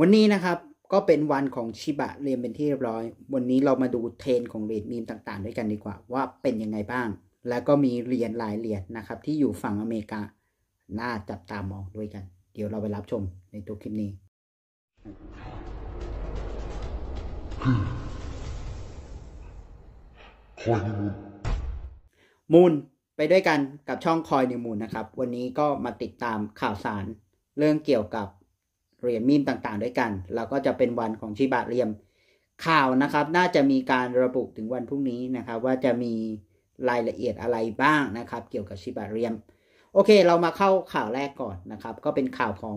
วันนี้นะครับก็เป็นวันของชิบะเรียนเป็นที่เรียบร้อย วันนี้เรามาดูเทรนของเรียนมีมต่างๆ ด้วยกันดีกว่า ว่าเป็นยังไงบ้าง แล้วก็มีเหรียญหลายเหรียญนะครับ ที่อยู่ฝั่งอเมริกา น่าจับตามองด้วยกัน เดี๋ยวเราไปรับชมในตัวคลิปนี้มูลไปด้วยกันกับช่องคอยนิวมูลนะครับ วันนี้ก็มาติดตามข่าวสารเรื่องเกี่ยวกับเหรียญมีมต่างๆด้วยกัน เราก็จะเป็นวันของชิบะเรียม ข่าวนะครับ น่าจะมีการระบุถึงวันพรุ่งนี้นะครับ ว่าจะมีรายละเอียดอะไรบ้างนะครับ เกี่ยวกับชิบะเรียม โอเค เรามาเข้าข่าวแรกก่อนนะครับ ก็เป็นข่าวของ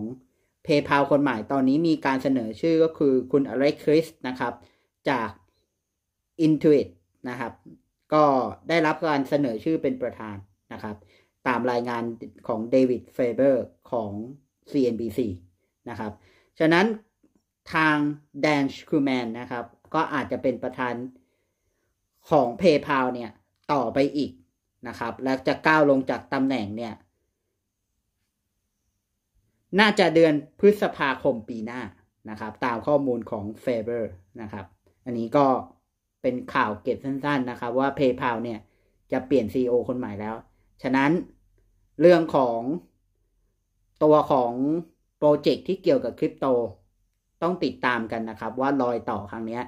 เพย์พาคนใหม่ ตอนนี้มีการเสนอชื่อก็คือคุณอเล็กคริสนะครับจาก Intuit นะครับก็ได้รับการเสนอชื่อเป็นประธานนะครับ ตามรายงานของเดวิดเฟเบอร์ของ CNBC นะครับ ฉะนั้นทางแดนชคูแมนนะครับ ก็อาจจะเป็นประธานของ PayPal เนี่ยต่อไปอีกนะครับ และจะก้าวลงจากตำแหน่งเนี่ย น่าจะเดือนพฤษภาคมปีหน้านะครับ ตามข้อมูลของ f a b o r นะครับ อันนี้ก็เป็นข่าวเก็บสั้นๆนะครับ ว่า PayPal เนี่ยจะเปลี่ยน CEO คนใหม่แล้ว ฉะนั้นเรื่องของตัวของโปรเจกต์ที่เกี่ยวกับคริปโตต้องติดตามกันนะครับว่ารอยต่อครั้งนี้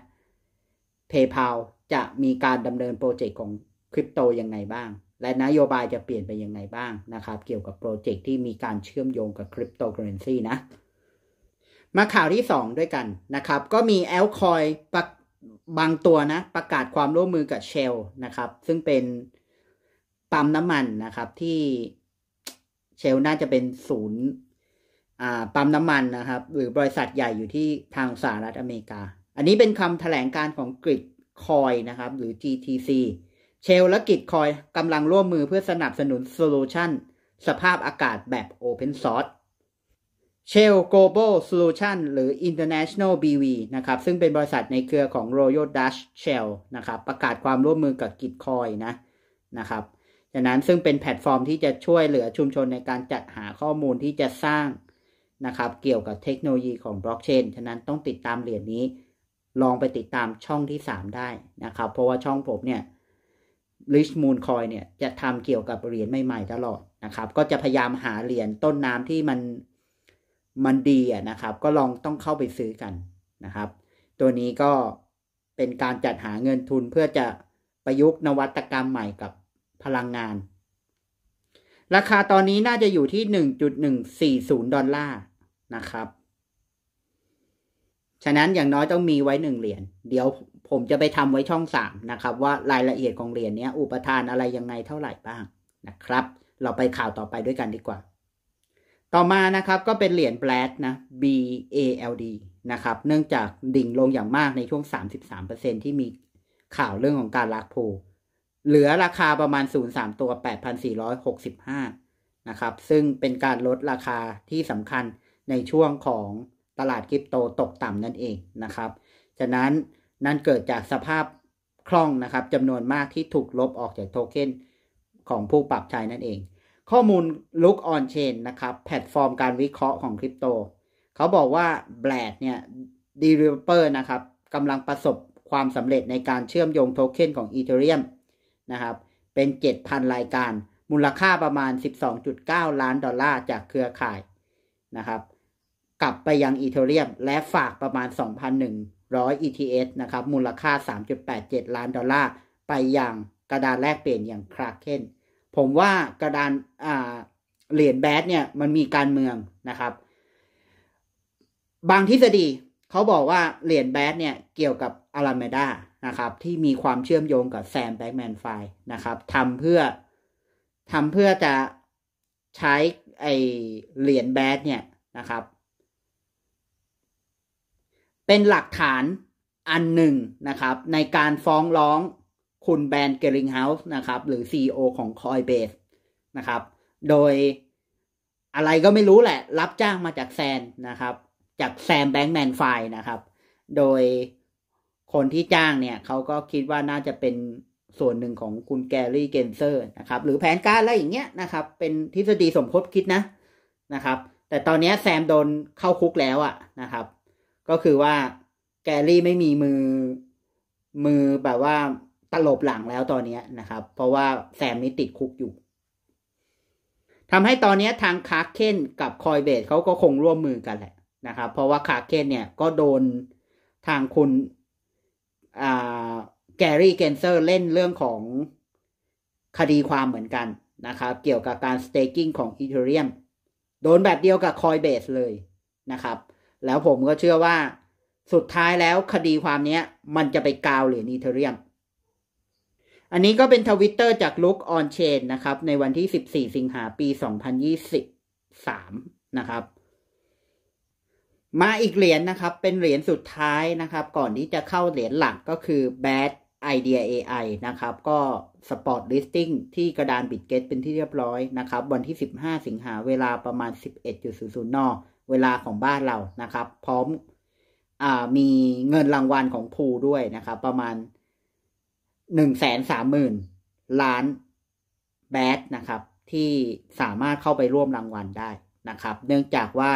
PayPal จะมีการดำเนินโปรเจกต์ของคริปโตยังไงบ้างและนโยบายจะเปลี่ยนไปยังไงบ้างนะครับ เกี่ยวกับโปรเจกต์ที่มีการเชื่อมโยงกับคริปโตเคอเรนซีนะ มาข่าวที่2ด้วยกันนะครับ ก็มีแอลคอยบางตัวนะประกาศความร่วมมือกับเชลนะครับซึ่งเป็น ปั๊มน้ำมันนะครับที่เชลน่าจะเป็นศูนย์ปั๊มน้ำมันนะครับ หรือบริษัทใหญ่อยู่ที่ทางสหรัฐอเมริกา อันนี้เป็นคำถแถลงการของกริดคอยนะครับ หรือ GTC เชลและกิดคอยกำลังร่วมมือเพื่อสนับสนุนโซลูชันสภาพอากาศแบบ Open Source เชล Global Solution หรือ International BV นะครับ ซึ่งเป็นบริษัทในเครือของ Royal Dutch Shell นะครับ ประกาศความร่วมมือกับกิจคอยนะนะครับดังนั้นซึ่งเป็นแพลตฟอร์ม ที่จะช่วยเหลือชุมชนในการจัดหาข้อมูลที่จะสร้างนะครับเกี่ยวกับเทคโนโลยีของบล็อกเชนฉะนั้นต้องติดตามเหรียญนี้ ลองไปติดตามช่องที่ 3 ได้นะครับ เพราะว่าช่องผมเนี่ยลิชมูลคอยเนี่ยจะทำเกี่ยวกับเหรียญใหม่ๆตลอดนะครับ ก็จะพยายามหาเหรียญต้นน้ำที่มันมันดีนะครับ ก็ลองต้องเข้าไปซื้อกันนะครับ ตัวนี้ก็เป็นการจัดหาเงินทุนเพื่อจะประยุกต์นวัตกรรมใหม่กับพลังงาน ราคาตอนนี้น่าจะอยู่ที่1.140ดอลลาร์นะครับ ฉะนั้นอย่างน้อยต้องมีไว้หนึ่งเหรียญ เดี๋ยวผมจะไปทำไว้ช่องสามนะครับว่ารายละเอียดของเหรียญนี้อุปทานอะไรยังไงเท่าไหร่บ้างนะครับ เราไปข่าวต่อไปด้วยกันดีกว่า ต่อมานะครับก็เป็นเหรียญแบลตนะ B A L D นะครับ เนื่องจากดิ่งลงอย่างมากในช่วง 33%ที่มีข่าวเรื่องของการลักโพเหลือราคาประมาณ 0.3 ตัว 8,465นะครับ ซึ่งเป็นการลดราคาที่สำคัญในช่วงของตลาดคริปโตตกต่ำนั่นเองนะครับฉะนั้นนั่นเกิดจากสภาพคล่องนะครับจำนวนมากที่ถูกลบออกจากโทเค็นของผู้ปรับใช้นั่นเอง ข้อมูล Look on Chain นะครับ แพลตฟอร์มการวิเคราะห์ของคริปโต เขาบอกว่า b l a d เนี่ย developer นะครับกำลังประสบความสำเร็จในการเชื่อมโยงโทเค็นของ Ethereum นะครับเป็น 7,000 รายการมูลค่าประมาณ 12.9 ล้านดอลลาร์จากเครือข่ายนะครับกลับไปยังอีเทเรียมและฝากประมาณ 2,100 ETH นะครับ มูลค่า 3.87 ล้านดอลลาร์ ไปยังกระดานแลกเปลี่ยนอย่างคราเคนผมว่ากระดานเหรียญแบดเนี่ยมันมีการเมืองนะครับ บางทฤษฎีเขาบอกว่าเหรียญแบดเนี่ยเกี่ยวกับอาราเมดานะครับ ที่มีความเชื่อมโยงกับแซมแบ็กแมนไฟนะครับทำเพื่อทำเพื่อจะใช้ไอเหรียญแบดเนี่ยนะครับเป็นหลักฐานอันหนึ่งนะครับ ในการฟ้องร้องคุณแบรนด์เกริงเฮาส์นะครับ หรือ CEO ของ Coinbase นะครับโดยอะไรก็ไม่รู้แหละ รับจ้างมาจากแซนนะครับ จากแซมแบงค์แมนไฟนะครับโดยคนที่จ้างเนี่ยเขาก็คิดว่าน่าจะเป็นส่วนหนึ่งของคุณแกรี่เกนเซอร์นะครับ หรือแผนการอะไรอย่างเงี้ยนะครับ เป็นทฤษฎีสมคบคิดนะนะครับ แต่ตอนนี้แซมโดนเข้าคุกแล้วอะนะครับก็คือว่าแกลลี่ไม่มีมือมือแบบว่าตลบหลังแล้วตอนนี้นะครับ เพราะว่าแซมนี่ติดคุกอยู่ทำให้ตอนนี้ทางคาร์เคนกับคอยเบดเขาก็คงร่วมมือกันแหละนะครับเพราะว่าคาร์เคนเนี่ยก็โดนทางคุณแกรี่เกนเซอร์เล่นเรื่องของคดีความเหมือนกันนะครับเกี่ยวกับการสเต็กิ้งของอีเทเรียมโดนแบบเดียวกับคอยเบสเลยนะครับแล้วผมก็เชื่อว่าสุดท้ายแล้วคดีความนี้มันจะไปกาวเหรียญอีเทเรียม อันนี้ก็เป็นทวิตเตอร์จากลุกออนเชนนะครับ ในวันที่ 14 สิงหาปี 2023 นะครับ มาอีกเหรียญนนะครับ เป็นเหรียญสุดท้ายนะครับ ก่อนที่จะเข้าเหรียญหลักก็คือ Bad Idea AI นะครับ ก็สปอร์ตลิสติ้งที่กระดานบิตเกตเป็นที่เรียบร้อยนะครับ วันที่ 15 สิงหา เวลาประมาณ11.00นเวลาของบ้านเรานะครับ พร้อมอมีเงินรางวัลของภูด้วยนะครับ ประมาณหนึ่งแสนสามหมื่นล้านแบทนะครับ ที่สามารถเข้าไปร่วมรางวัลได้นะครับ เนื่องจากว่า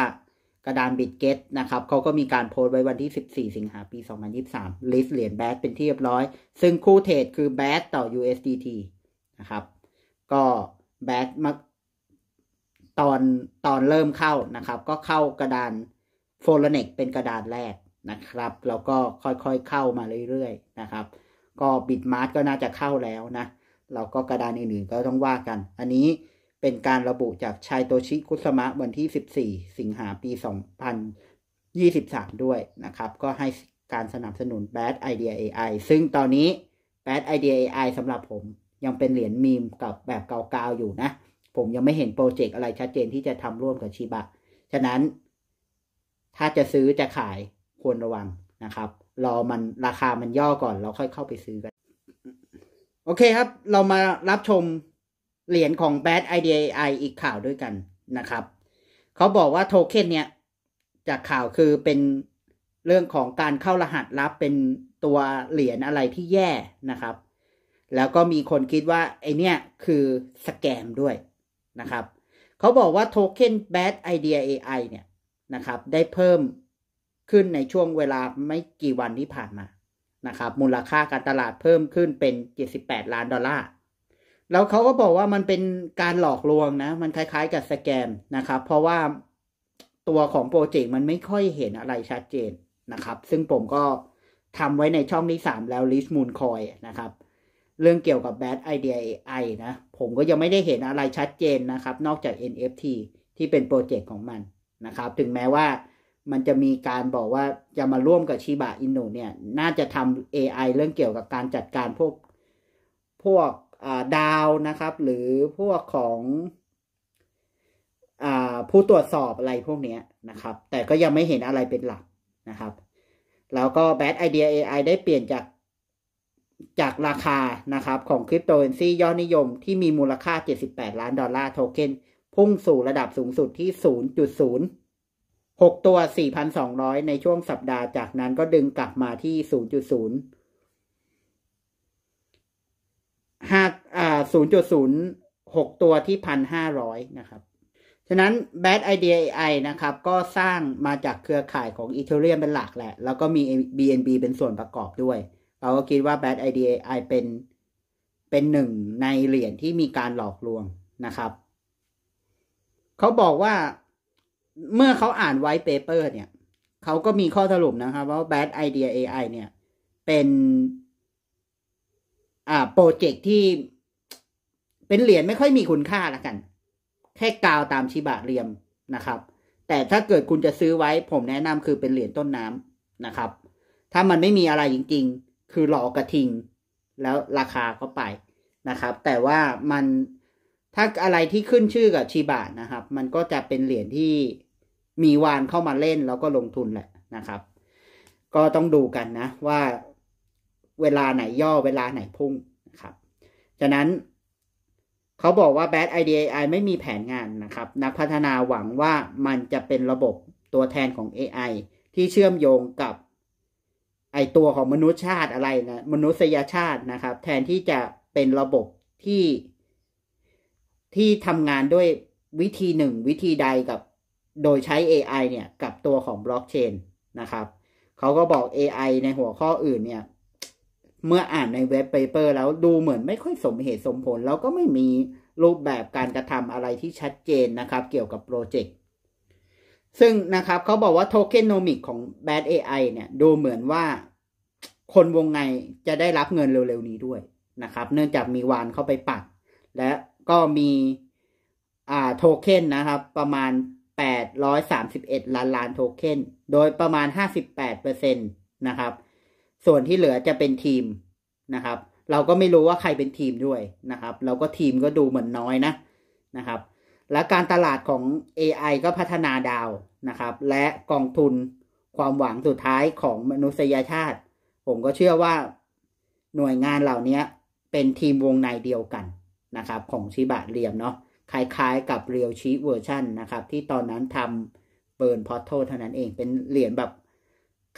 กระดานบิดเกตนะครับ เขาก็มีการโพสต์ไว้วันที่ 14 สิงหาปี 2023ลิสเหรียญแบทเป็นที่เรียบร้อย ซึ่งคู่เทรดคือแบทต่อ USDT นะครับ ก็แบทมตอน ตอนเริ่มเข้านะครับ ก็เข้ากระดานโฟลเน็กเป็นกระดานแรกนะครับแล้วก็ค่อย ๆ เข้ามาเรื่อย ๆ นะครับ ก็บิดมาร์ก็น่าจะเข้าแล้วนะ เราก็กระดานอื่น ๆ ก็ต้องว่ากัน อันนี้เป็นการระบุจากชายโตชิคุสมะวันที่ 14 สิงหาปี 2023 ด้วยนะครับ ก็ให้การสนับสนุน Bad Idea AI ซึ่งตอนนี้ Bad Idea AI สำหรับผมยังเป็นเหรียญมีมกับแบบเก่าๆอยู่นะผมยังไม่เห็นโปรเจกต์อะไรชัดเจนที่จะทำร่วมกับชิบะ ฉะนั้นถ้าจะซื้อจะขายควรระวังนะครับ รอมันราคามันย่อก่อน เราค่อยเข้าไปซื้อกัน โอเคครับ เรามารับชมเหรียญของ Bad IDI อีกข่าวด้วยกันนะครับ เขาบอกว่าโทเค็นเนี่ยจากข่าวคือเป็นเรื่องของการเข้ารหัสลับเป็นตัวเหรียญอะไรที่แย่นะครับ แล้วก็มีคนคิดว่าไอเนี้ยคือสแกมด้วยนะครับ เขาบอกว่าโทเค็น Bad Idea AI เนี่ยนะครับได้เพิ่มขึ้นในช่วงเวลาไม่กี่วันที่ผ่านมานะครับ มูลค่าการตลาดเพิ่มขึ้นเป็น 78 ล้านดอลลาร์ แล้วเขาก็บอกว่ามันเป็นการหลอกลวงนะ มันคล้ายๆกับสแกมนะครับ เพราะว่าตัวของโปรเจกต์มันไม่ค่อยเห็นอะไรชัดเจนนะครับ ซึ่งผมก็ทำไว้ในช่องที่3แล้วลิสต์มูลคอยนะครับเรื่องเกี่ยวกับ Bad Idea AI นะ ผมก็ยังไม่ได้เห็นอะไรชัดเจนนะครับ นอกจาก NFT ที่เป็นโปรเจกต์ของมันนะครับ ถึงแม้ว่ามันจะมีการบอกว่าจะมาร่วมกับชิบะอินุเนี่ย น่าจะทำ AI เรื่องเกี่ยวกับการจัดการพวกพวกดาวนะครับ หรือพวกของอผู้ตรวจสอบอะไรพวกนี้นะครับ แต่ก็ยังไม่เห็นอะไรเป็นหลักนะครับ แล้วก็ Bad Idea AI ได้เปลี่ยนจากจากราคานะครับ ของคริปโตเคอเรนซียอดนิยมที่มีมูลค่า 78 ล้านดอลลาร์โทเค็นพุ่งสู่ระดับสูงสุดที่ 0.06 ตัว 4,200 ในช่วงสัปดาห์ จากนั้นก็ดึงกลับมาที่ 0.0 5อ่า0.06 ตัวที่ 1,500 นะครับ ฉะนั้น Bad Idea AI นะครับ ก็สร้างมาจากเครือข่ายของ Ethereum เป็นหลักแหละ แล้วก็มี BNB เป็นส่วนประกอบด้วยเาก็คิดว่า Bad Idea เป็น เป็นหนึ่งในเหรียญที่มีการหลอกลวงนะครับ เขาบอกว่าเมื่อเขาอ่าน white paper เนี่ย เขาก็มีข้อสรุปนะครับ ว่า Bad Idea AI เนี่ย เป็นอ่าโปรเจกต์ที่เป็นเหรียญไม่ค่อยมีคุณค่าละกัน แค่กาวตามชิบะเรียมนะครับ แต่ถ้าเกิดคุณจะซื้อไว้ ผมแนะนำคือเป็นเหรียญต้นน้ำนะครับ ถ้ามันไม่มีอะไรจริงคือหลอกกระทิงแล้วราคาก็ไปนะครับ แต่ว่ามันถ้าอะไรที่ขึ้นชื่อกับชีบะนะครับ มันก็จะเป็นเหรียญที่มีวานเข้ามาเล่นแล้วก็ลงทุนแหละนะครับ ก็ต้องดูกันนะว่าเวลาไหนย่อเวลาไหนพุ่งนะครับจากนั้นเขาบอกว่า Bad IDAI ไม่มีแผนงานนะครับ นักพัฒนาหวังว่ามันจะเป็นระบบตัวแทนของ AI ที่เชื่อมโยงกับไอตัวของมนุษยชาติอะไรนะ มนุษยชาตินะครับ แทนที่จะเป็นระบบที่ที่ทำงานด้วยวิธีหนึ่งวิธีใดกับโดยใช้ AI เนี่ยกับตัวของบล็อกเชนนะครับเขาก็บอก AI ในหัวข้ออื่นเนี่ย เมื่ออ่านในเว็บเปเปอร์แล้วดูเหมือนไม่ค่อยสมเหตุสมผล แล้วก็ไม่มีรูปแบบการกระทำอะไรที่ชัดเจนนะครับ เกี่ยวกับโปรเจกต์ซึ่งนะครับเขาบอกว่าโทเคนโนมิกของ Bad AI เนี่ยดูเหมือนว่าคนวงในจะได้รับเงินเร็วๆนี้ด้วยนะครับ เนื่องจากมีวานเข้าไปปักและก็มีอ่าโทเค็นนะครับประมาณ 831 ล้านล้านโทเค็นโดยประมาณ 58%นะครับส่วนที่เหลือจะเป็นทีมนะครับ เราก็ไม่รู้ว่าใครเป็นทีมด้วยนะครับ เราก็ทีมก็ดูเหมือนน้อยนะนะครับและการตลาดของ AI ก็พัฒนาดาวนะครับ และกองทุนความหวังสุดท้ายของมนุษยชาติ ผมก็เชื่อว่า หน่วยงานเหล่านี้เป็นทีมวงในเดียวกันนะครับ ของชิบะเรียมเนาะคล้ายๆกับเรียวชีเวอร์ชันนะครับ ที่ตอนนั้นทำเบิร์นพอรโทเท่านั้นเองเป็นเหรียญแบบ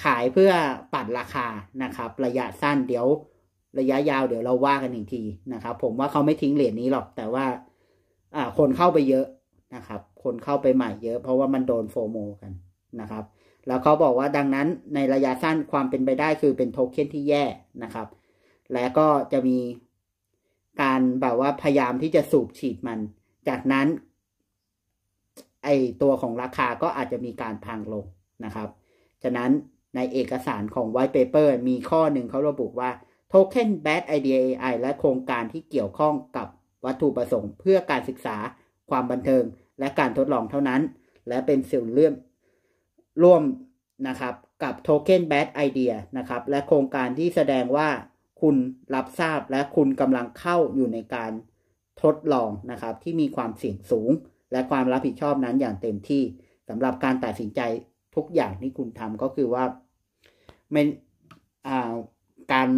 ขายเพื่อปัดราคานะครับ ระยะสั้นเดี๋ยวระยะยาวเดี๋ยวเราว่ากันอีกทีนะครับ ผมว่าเขาไม่ทิ้งเหรียญนี้หรอกแต่ว่าอาคนเข้าไปเยอะนะครับ คนเข้าไปใหม่เยอะเพราะว่ามันโดนโฟโมกันนะครับ แล้วเขาบอกว่าดังนั้นในระยะสั้นความเป็นไปได้คือเป็นโทเค็นที่แย่นะครับ และก็จะมีการแบบว่าพยายามที่จะสูบฉีดมัน จากนั้น ไอตัวของราคาก็อาจจะมีการพังลงนะครับฉะนั้นในเอกสารของไวท์เ p เปอร์มีข้อหนึ่งเขาระบุว่า Token Bad Idea AI และโครงการที่เกี่ยวข้องกับวัตถุประสงค์เพื่อการศึกษาความบันเทิง และการทดลองเท่านั้น และเป็นส่วนเรื่องร่วมนะครับกับโทเค็นแบดไอเดียนะครับ และโครงการที่แสดงว่าคุณรับทราบและคุณกำลังเข้าอยู่ในการทดลองนะครับ ที่มีความเสี่ยงสูงและความรับผิดชอบนั้นอย่างเต็มที่สำหรับการตัดสินใจทุกอย่างที่คุณทำก็คือว่าไม่การ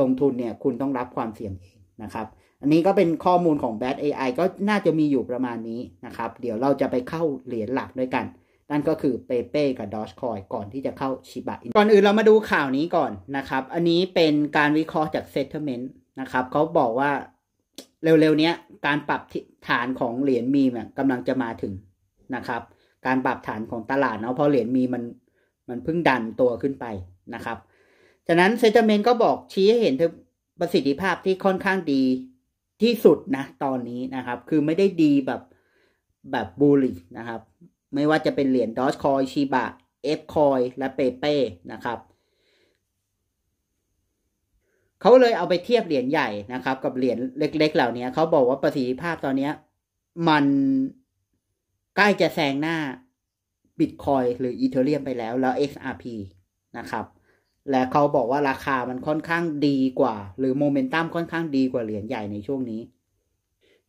ลงทุนเนี่ยคุณต้องรับความเสี่ยงเองนะครับอันนี้ก็เป็นข้อมูลของ Bad AI ก็น่าจะมีอยู่ประมาณนี้นะครับ เดี๋ยวเราจะไปเข้าเหรียญหลักด้วยกัน นั่นก็คือเปเป้กับดอชคอยก่อนที่จะเข้าชิบะก่อนอื่นเรามาดูข่าวนี้ก่อนนะครับ อันนี้เป็นการวิเคราะห์จาก Settlement นะครับเขาบอกว่าเร็วๆนี้การปรับฐานของเหรียญมีมกำลังจะมาถึงนะครับ การปรับฐานของตลาดเนาะเพราะเหรียญมีมันมันเพิ่งดันตัวขึ้นไปนะครับฉะนั้นเซตเมนต์ก็บอกชี้ให้เห็นประสิทธิภาพที่ค่อนข้างดีที่สุดนะตอนนี้นะครับ คือไม่ได้ดีแบบแบบบูลิีนะครับไม่ว่าจะเป็นเหรียญดอชคอยชีบะเอฟคอยและเปเป้นะครับเขาเลยเอาไปเทียบเหรียญใหญ่นะครับกับเหรียญเล็ก ๆ เหล่านี้เขาบอกว่าประสิทธิภาพตอนนี้มันใกล้จะแซงหน้าบิตคอยหรืออีเทอเรียมไปแล้วแล้ว XRP นะครับและเขาบอกว่าราคามันค่อนข้างดีกว่า หรือโมเมนตัมค่อนข้างดีกว่าเหรียญใหญ่ในช่วงนี้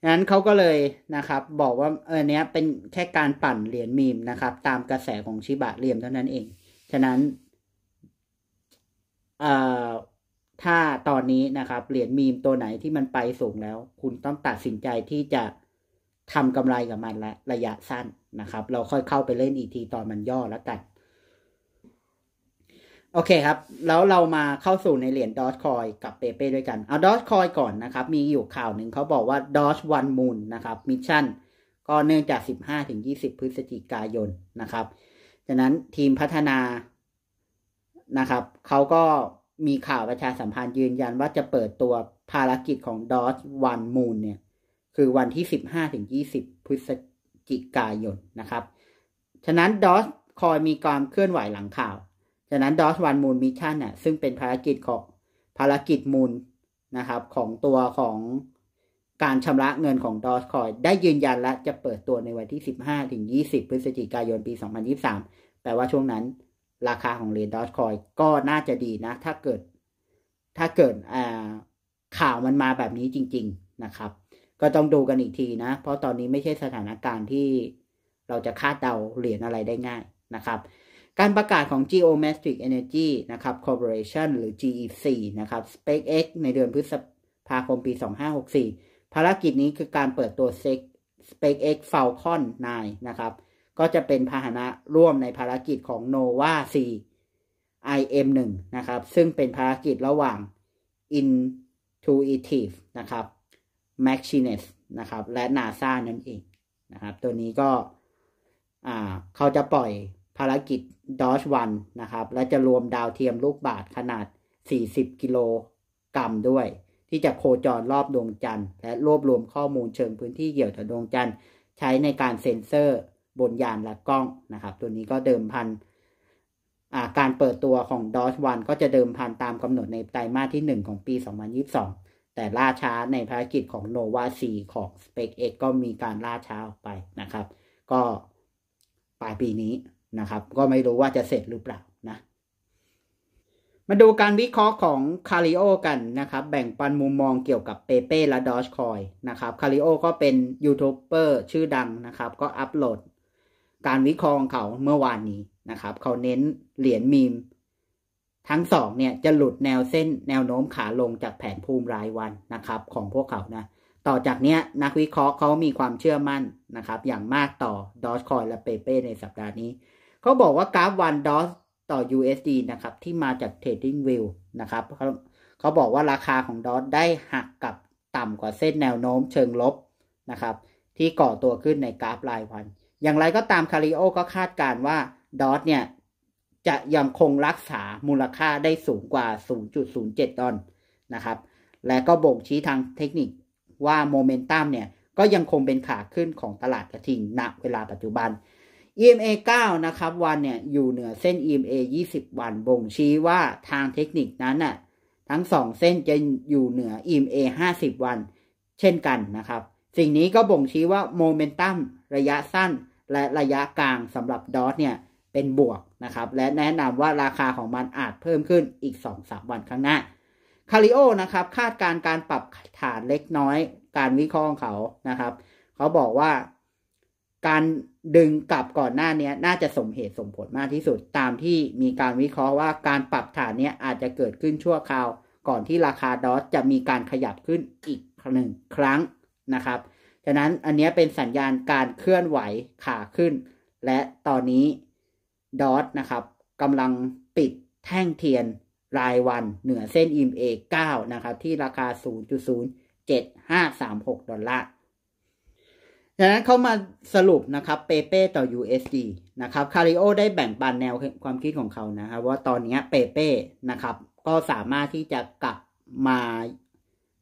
นั้นเขาก็เลยนะครับ บอกว่าเออเนี้ยเป็นแค่การปั่นเหรียญมีมนะครับ ตามกระแสของชิบะเรียมเท่านั้นเอง ฉะนั้นเอ่อถ้าตอนนี้นะครับ เหรียญมีมตัวไหนที่มันไปสูงแล้ว คุณต้องตัดสินใจที่จะทำกำไรกับมันละ ระยะสั้นนะครับ เราค่อยเข้าไปเล่นอีกที ตอนมันย่อแล้วกันโอเคครับ แล้วเรามาเข้าสู่ในเหรียญดอทคอยกับเปเป้ด้วยกัน เอาดอทคอยก่อนนะครับ มีอยู่ข่าวหนึ่งเขาบอกว่าดอทวันมูลนะครับมิชชั่นก็เนื่องจาก 15-20 พฤศจิกายนนะครับ จากนั้นทีมพัฒนานะครับ เขาก็มีข่าวประชาสัมพันธ์ยืนยันว่าจะเปิดตัวภารกิจของดอทวันมูลเนี่ย คือวันที่ 15-20 พฤศจิกายนนะครับฉะนั้นดอทคอยมีความเคลื่อนไหวหลังข่าวจากนั้นดอสวันมูลมิชชั่นน่ะซึ่งเป็นภารกิจของภารกิจมูลนะครับ ของตัวของการชำระเงินของดอสคอยได้ยืนยันและจะเปิดตัวในวันที่ 15ถึง20 พฤศจิกายนปี 2023แปลว่าช่วงนั้นราคาของเหรียญดอสคอยก็น่าจะดีนะ ถ้าเกิดถ้าเกิดข่าวมันมาแบบนี้จริง ๆนะครับ ก็ต้องดูกันอีกทีนะ เพราะตอนนี้ไม่ใช่สถานการณ์ที่เราจะคาดเดาเหรียญอะไรได้ง่ายนะครับการประกาศของ Geometric Energy นะครับ Corporation หรือ GEC นะครับ SpaceX ในเดือนพฤษภาคมปี 2564ภารกิจนี้คือการเปิดตัว SpaceX Falcon 9 นะครับ ก็จะเป็นพาหนะร่วมในภารกิจของ NOVA C IM1 นะครับ ซึ่งเป็นภารกิจระหว่าง Intuitive นะครับ m a c h i n e s นะครับ และ NASA นั่นเองนะครับ ตัวนี้ก็เขาจะปล่อยภารกิจดอชวันนะครับ และจะรวมดาวเทียมลูกบาศขนาด 40กิโลกรัมด้วย ที่จะโคจรรอบดวงจันทร์และรวบรวมข้อมูลเชิงพื้นที่เกี่ยวกับดวงจันทร์ใช้ในการเซ็นเซอร์บนยานและกล้องนะครับ ตัวนี้ก็เดิมพันการเปิดตัวของ d o ชวันก็จะเดิมพันตามกำหนดในไตรมาสที่ 1 ของปี 2022 แต่ล่าช้าในภารกิจของ Nova C ของ SpaceX ก็มีการล่าช้าออกไปนะครับ ก็ ปลายปีนี้นะครับก็ไม่รู้ว่าจะเสร็จหรือเปล่านะ มาดูการวิเคราะห์ของคาริโอกันนะครับ แบ่งปันมุมมองเกี่ยวกับเปเป้และดอชคอยนะครับคาริโอก็เป็นยูทูบเบอร์ชื่อดังนะครับ ก็อัปโหลดการวิเคราะห์ของเขาเมื่อวานนี้นะครับ เขาเน้นเหรียญมีม ทั้งสองเนี่ยจะหลุดแนวเส้นแนวโน้มขาลงจากแผนภูมิรายวันนะครับ ของพวกเขานะ ต่อจากนี้นักวิเคราะห์เขามีความเชื่อมั่นนะครับ อย่างมากต่อดอชคอยและเปเป้ในสัปดาห์นี้เขาบอกว่ากราฟวันดอสต่อ USD นะครับ ที่มาจาก Trading View นะครับเขาเขาบอกว่าราคาของดอสได้หักกับต่ำกว่าเส้นแนวโน้มเชิงลบ นะครับ ที่ก่อตัวขึ้นในกราฟรายวันอย่างไรก็ตามคาริโอก็คาดการว่า ดอสเนี่ย จะยังคงรักษามูลค่าได้สูงกว่า 0.07 ดอลนะครับ และก็บ่งชี้ทางเทคนิคว่าโมเมนตัมเนี่ยก็ยังคงเป็นขาขึ้นของตลาดกระทิงณเวลาปัจจุบัน EMA 9นะครับวันเนี่ยอยู่เหนือเส้น EMA 20 วัน บ่งชี้ว่าทางเทคนิคนั้นน่ะทั้งสองเส้นจะอยู่เหนือ EMA 50 วัน เช่นกันนะครับสิ่งนี้ก็บ่งชี้ว่าโมเมนตัมระยะสั้นและระยะกลางสำหรับดอทเนี่ยเป็นบวกนะครับและแนะนำว่าราคาของมันอาจเพิ่มขึ้นอีก 2-3 วันข้างหน้าคาริโอนะครับคาดการการปรับฐานเล็กน้อยการวิเคราะห์ของเขานะครับ เขาบอกว่าการดึงกลับก่อนหน้านี้น่าจะสมเหตุสมผลมากที่สุด ตามที่มีการวิเคราะห์ว่าการปรับฐานนี้อาจจะเกิดขึ้นชั่วคราว ก่อนที่ราคาดอทจะมีการขยับขึ้นอีกหนึ่งครั้งนะครับฉะนั้นอันนี้เป็นสัญญาณการเคลื่อนไหวขาขึ้นและตอนนี้ดอทนะครับกำลังปิดแท่งเทียนรายวันเหนือเส้น EMA 9นะครับที่ราคา0.07536ดอลลาร์ฉังนั้นเขามาสรุปนะครับเปเป้ต่อ USD นะครับคาริโอได้แบ่งปันแนวความคิดของเขานะครับว่าตอนนี้เปเป้นะครับ ก็สามารถที่จะกลับมา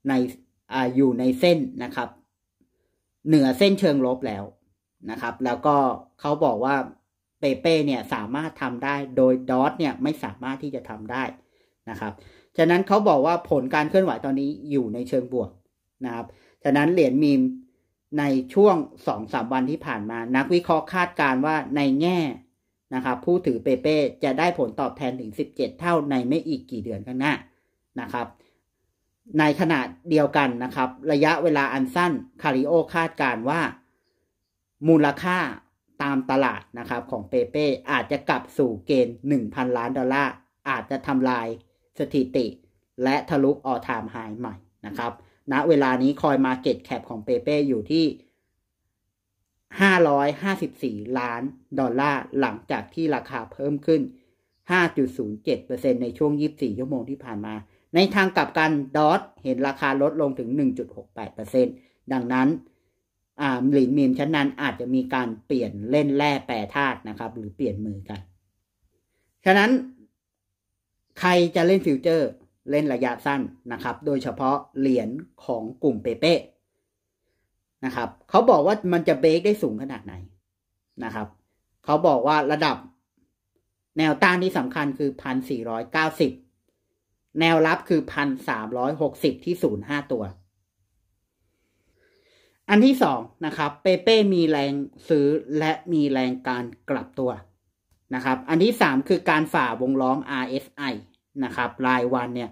ในออยู่ในเส้นนะครับ เหนือเส้นเชิงลบแล้วนะครับ แล้วก็เขาบอกว่าเปเป้เนี่ยสามารถทำได้โดยดอทเนี่ยไม่สามารถที่จะทำได้นะครับฉะนั้นเขาบอกว่าผลการเคลื่อนไหวตอนนี้อยู่ในเชิงบวกนะครับฉะนั้นเหรียญมีมในช่วงสองสามวันที่ผ่านมา นักวิเคราะห์คาดการว่าในแง่นะครับ ผู้ถือเปเป้จะได้ผลตอบแทน ถึง 17 เท่าในไม่อีกกี่เดือนข้างหน้านะครับ ในขณะเดียวกันนะครับ ระยะเวลาอันสั้น คาริโอคาดการว่า มูลค่าตามตลาดนะครับ ของเปเป้อาจจะกลับสู่เกณฑ์1,000 ล้านดอลลาร์อาจจะทำลายสถิติ และทะลุออทามไฮใหม่นะครับณเวลานี้คอยมาเก็ตแคปของเปเป้อยู่ที่ 554 ล้านดอลลาร์หลังจากที่ราคาเพิ่มขึ้น 5.07%ในช่วง 24 ชั่วโมงที่ผ่านมา ในทางกลับกันดอทเห็นราคาลดลงถึง 1.68%ดังนั้นหลินมีมชั้นนั้นอาจจะมีการเปลี่ยนเล่นแร่แปรธาตุนะครับหรือเปลี่ยนมือกัน ฉะนั้นใครจะเล่นฟิวเจอร์เล่นระยะสั้นนะครับ โดยเฉพาะเหรียญของกลุ่มเปเป้นะครับ เขาบอกว่ามันจะเบรกได้สูงขนาดไหนนะครับ เขาบอกว่าระดับแนวต้านที่สำคัญคือพันสี่ร้อยเก้าสิบ แนวรับคือพันสามร้อยหกสิบที่ศูนย์ห้าตัว อันที่สองนะครับ เปเป้มีแรงซื้อและมีแรงการกลับตัวนะครับ อันที่สามคือการฝ่าวงล้อม RSI นะครับรายวันเนี่ย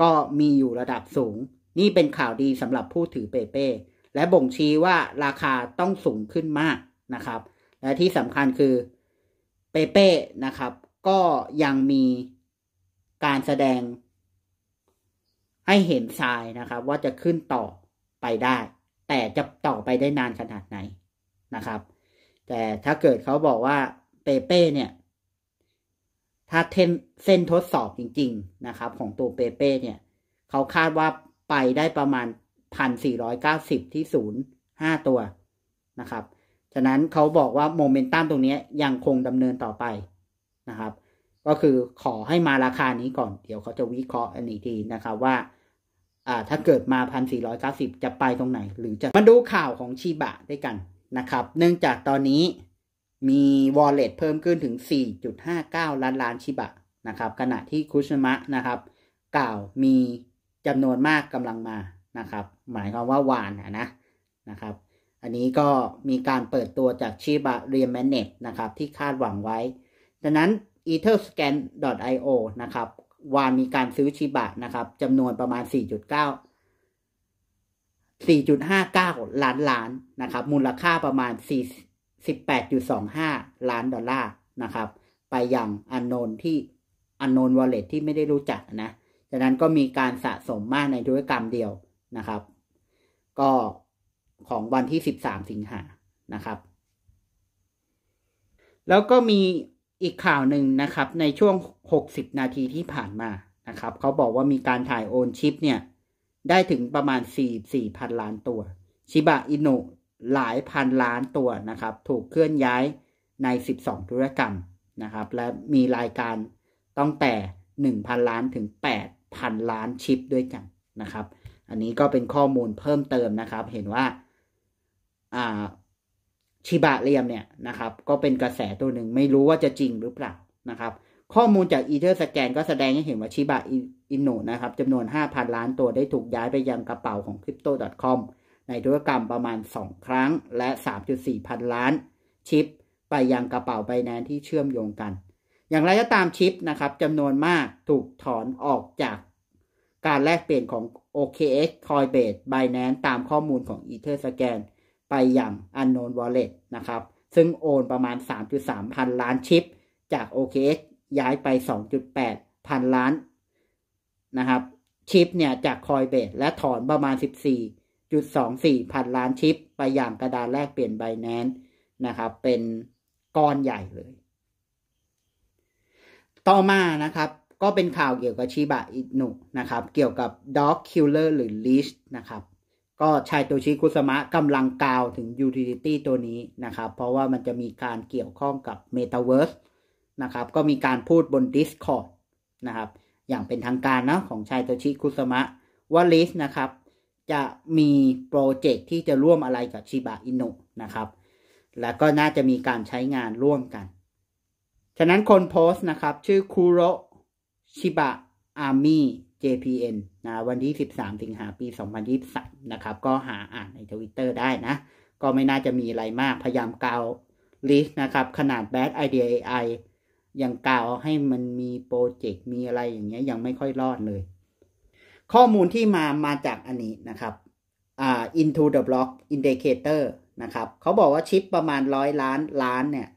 ก็มีอยู่ระดับสูง นี่เป็นข่าวดีสำหรับผู้ถือเปเป้และบ่งชี้ว่าราคาต้องสูงขึ้นมากนะครับ และที่สำคัญคือเปเป้นะครับ ก็ยังมีการแสดงให้เห็นทรายนะครับ ว่าจะขึ้นต่อไปได้ แต่จะต่อไปได้นานขนาดไหนนะครับ แต่ถ้าเกิดเขาบอกว่าเปเป้เนี่ยถ้าเทนเส้นทดสอบจริงๆนะครับ ของตัวเปเป้เนี่ย เขาคาดว่าไปได้ประมาณ 1,490 ที่ศูนย์ห้าตัวนะครับฉะนั้นเขาบอกว่าโมเมนตัมตรงนี้ยังคงดำเนินต่อไปนะครับ ก็คือขอให้มาราคานี้ก่อน เดี๋ยวเขาจะวิเคราะห์อันนี้ทีนะครับว่าถ้าเกิดมา 1,490 จะไปตรงไหน หรือจะมาดูข่าวของชีบะด้วยกันนะครับ เนื่องจากตอนนี้มีวอลเล็ตเพิ่มขึ้นถึง 4.59 ล้านล้าน ชิบะ นะครับ ขณะที่คุชมะนะครับ กล่าวมีจำนวนมากกำลังมานะครับ หมายความว่าวานนะนะครับ อันนี้ก็มีการเปิดตัวจากชิบะเรียมแมนเนตนะครับ ที่คาดหวังไว้ดังนั้น etherscan.io นะครับวานมีการซื้อชิบะ นะครับจำนวนประมาณ 4.9 4.59 ล้านล้านนะครับมูลค่าประมาณ4 18.25 ล้านดอลลาร์ นะครับ ไปยังอันโนนที่อันโนนวอลเล็ตที่ไม่ได้รู้จักนะจากนั้นก็มีการสะสมมากในธุรกรรมเดียวนะครับ ก็ของวันที่ 13 สิงหานะครับ แล้วก็มีอีกข่าวหนึ่งนะครับในช่วง 60 นาทีที่ผ่านมานะครับ เขาบอกว่ามีการถ่ายโอนชิปเนี่ย ได้ถึงประมาณ44,000 ล้านตัวชิบะอินุหลายพันล้านตัวนะครับ ถูกเคลื่อนย้ายใน 12 ธุรกรรมนะครับ และมีรายการตั้งแต่ 1,000 ล้านถึง 8,000 ล้านชิปด้วยกันนะครับ อันนี้ก็เป็นข้อมูลเพิ่มเติมนะครับ เห็นว่าชิบะเรียมเนี่ยนะครับ ก็เป็นกระแสตัวหนึ่งไม่รู้ว่าจะจริงหรือเปล่านะครับ ข้อมูลจากอีเทอร์สแกนก็แสดงให้เห็นว่าชิบะอินโนนะครับจำนวน 5,000ล้านตัวได้ถูกย้ายไปยังกระเป๋าของ crypto.com ในธุรกรรมประมาณ 2 ครั้งและ 3.4 พันล้านชิปไปยังกระเป๋าไบแนนที่เชื่อมโยงกัน อย่างไรก็ตามชิปนะครับจำนวนมากถูกถอนออกจากการแลกเปลี่ยนของ OKX Coinbase Binance ตามข้อมูลของ EtherScan ไปอย่าง Unknown Wallet นะครับ ซึ่งโอนประมาณ 3.3 พันล้านชิป จาก OKX ย้ายไป 2.8 พันล้านนะครับชิปเนี่ยจาก Coinbase และถอนประมาณ 14 1.24พันล้านชิป ไปอย่างกระดานแลกเปลี่ยนไบแนนนะครับ เป็นก้อนใหญ่เลย ต่อมานะครับก็เป็นข่าวเกี่ยวกับชิบะอินุนะครับ เกี่ยวกับ Dog Killer หรือ Leash นะครับ ก็ชายตัวชิคุสมะกำลังกล่าวถึง Utility ตัวนี้นะครับ เพราะว่ามันจะมีการเกี่ยวข้องกับ Metaverse นะครับ ก็มีการพูดบน Discord นะครับ อย่างเป็นทางการนะของชายตัวชิคุสมะว่าลิสต์นะครับจะมีโปรเจกต์ที่จะร่วมอะไรกับชิบะอินุนะครับ แล้วก็น่าจะมีการใช้งานร่วมกัน ฉะนั้นคนโพสต์นะครับชื่อคูโรชิบะอาร์มี่ JPN นะวันที่ 13 สิงหาปี 2023นะครับ ก็หาอ่านในทวิตเตอร์ได้นะ ก็ไม่น่าจะมีอะไรมากพยายามกาวลิสต์นะครับขนาด Bad Idea AI ยังกาวให้มันมีโปรเจกต์มีอะไรอย่างเงี้ยยังไม่ค่อยรอดเลยข้อมูลที่มามาจากอันนี้นะครับ อ่า into the block indicator นะครับ เขาบอกว่าชิปประมาณร้อยล้านล้านเนี่ย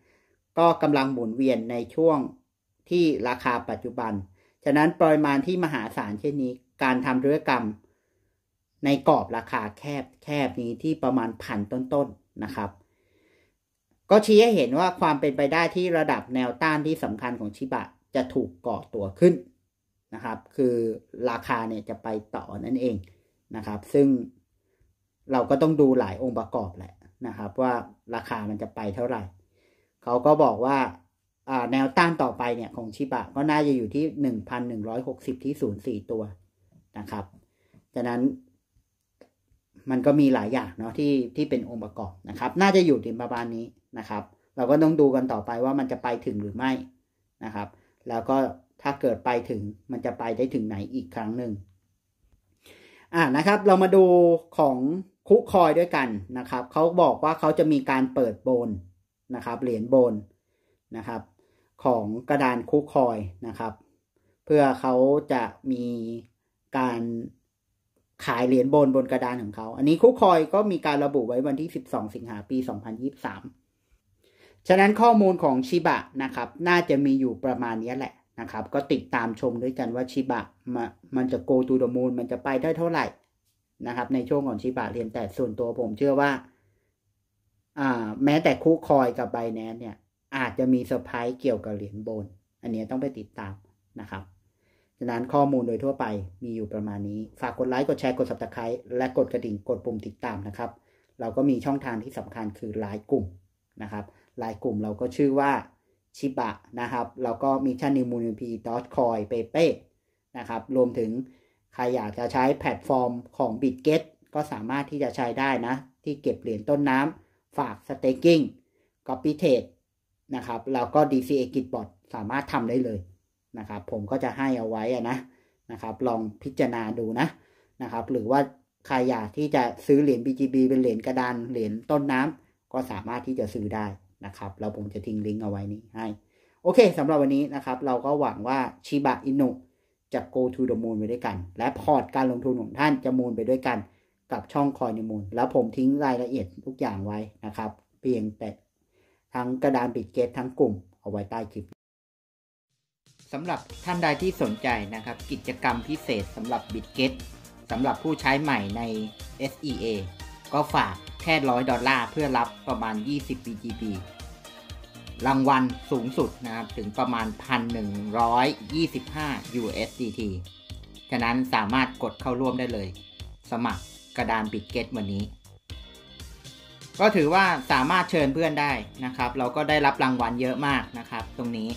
ก็กำลังหมุนเวียนในช่วงที่ราคาปัจจุบัน ฉะนั้นปริมาณที่มหาศาลเช่นนี้ การทำธุรกรรมในกรอบราคาแคบแคบนี้ที่ประมาณพันต้นๆนนะครับ ก็ชี้ให้เห็นว่าความเป็นไปได้ที่ระดับแนวต้านที่สำคัญของชิบะจะถูกก่อตัวขึ้นนะครับคือราคาเนี่ยจะไปต่อนั่นเองนะครับซึ่งเราก็ต้องดูหลายองค์ประกอบแหละนะครับว่าราคามันจะไปเท่าไหร่ เขาก็บอกว่าแนวต้านต่อไปเนี่ยของชิบะก็น่าจะอยู่ที่หหหนนนึึ่่งงพัร้อยกสิบที่ศูนย์สี่ตัวนะครับจากนั้น มันก็มีหลายอย่างเนาะที่ที่เป็นองค์ประกอบนะครับ น่าจะอยู่ที่ประมาณนี้นะครับ เราก็ต้องดูกันต่อไปว่ามันจะไปถึงหรือไม่นะครับ แล้วก็ถ้าเกิดไปถึงมันจะไปได้ถึงไหนอีกครั้งหนึ่งอ่านะครับเรามาดูของคุคอยด้วยกันนะครับเขาบอกว่าเขาจะมีการเปิดโบนนะครับเหรียญโบนนะครับ ของกระดานคุคอยนะครับ เพื่อเขาจะมีการขายเหรียญโบนบนกระดานของเขาอันนี้คุคอยก็มีการระบุไว้วันที่ 12 สิงหาปี 2023 ฉะนั้นข้อมูลของชิบะนะครับ น่าจะมีอยู่ประมาณนี้แหละนะครับก็ติดตามชมด้วยกันว่าชิบะมามันจะโกตูดมูลมันจะไปได้เท่าไหร่นะครับ ในช่วงของชิบะเรียนแต่ส่วนตัวผมเชื่อว่าอ่าแม้แต่คู่คอยกับไบแนนเนี่ย อาจจะมีเซอร์ไพรส์เกี่ยวกับเหรียญโบน อันนี้ต้องไปติดตามนะครับฉะนั้นข้อมูลโดยทั่วไปมีอยู่ประมาณนี้ ฝากกดไลค์กดแชร์กดสับตะไคร้และกดกระดิ่งกดปุ่มติดตามนะครับ เราก็มีช่องทางที่สำคัญคือไลน์กลุ่มนะครับไลน์กลุ่มเราก็ชื่อว่าชิบะนะครับแล้วก็มิชชั่นนิวมูนิพีดอทคอยเปเป้นะครับ รวมถึง ใคร อยาก จะใช้แพลตฟอร์มของ b i t g e t ก็สามารถที่จะใช้ได้นะ ที่เก็บ เหรียญต้นน้ำฝากสเต็กกิ้งก็ t ิเท e นะครับแล้วก็ DCA g i t b o t สามารถทำได้เลย นะครับ ผมก็จะให้เอาไว้นะ นะครับ ลองพิจารณาดู นะ นะครับ หรือว่าใครอยากที่จะซื้อเหรียญ BGB เป็นเหรียญกระดานเหรียญต้นน้ำก็สามารถที่จะซื้อได้นะครับเราผมจะทิ้งลิงก์เอาไว้นี้ให้ โอเคสำหรับวันนี้นะครับเราก็หวังว่าชิบะอินุจะ go to the moon ไปด้วยกัน และพอร์ตการลงทุนของท่านจะมูลไปด้วยกัน กับช่องคอยในมูล แล้วผมทิ้งรายละเอียดทุกอย่างไว้นะครับเพียงแต่ทั้งกระดานบิดเกต ทั้งกลุ่มเอาไว้ใต้คลิปสำหรับท่านใดที่สนใจนะครับ กิจกรรมพิเศษสำหรับบิดเกตสำหรับผู้ใช้ใหม่ใน SEA ก็ฝากแค่ร้อยดอลลาร์ เพื่อรับประมาณ 20 b g p รางวัลสูงสุดนะครับถึงประมาณ 1,125 USDT ฉะนั้นสามารถกดเข้าร่วมได้เลย สมัครกระดานบิตเกตวันนี้ ก็ถือว่าสามารถเชิญเพื่อนได้นะครับเราก็ได้รับรางวัลเยอะมากนะครับ ตรงนี้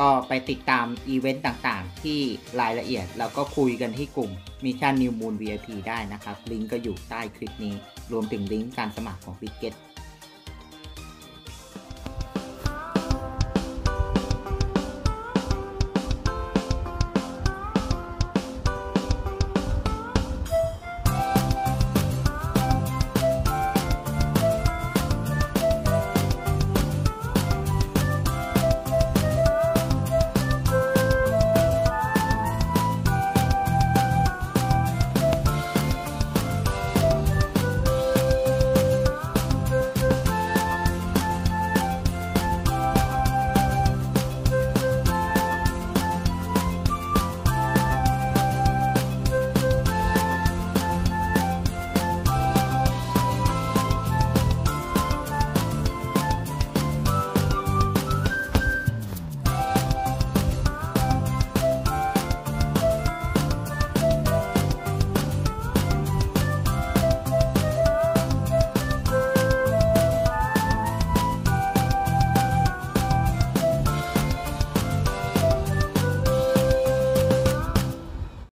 ก็ไปติดตามอีเวนต์ต่างๆ ที่รายละเอียดแล้วก็คุยกันที่กลุ่มมิชชั่นนิวมูล VIP ได้นะครับลิงก์ก็อยู่ใต้คลิปนี้รวมถึงลิงก์การสมัครของ b i g ก็ต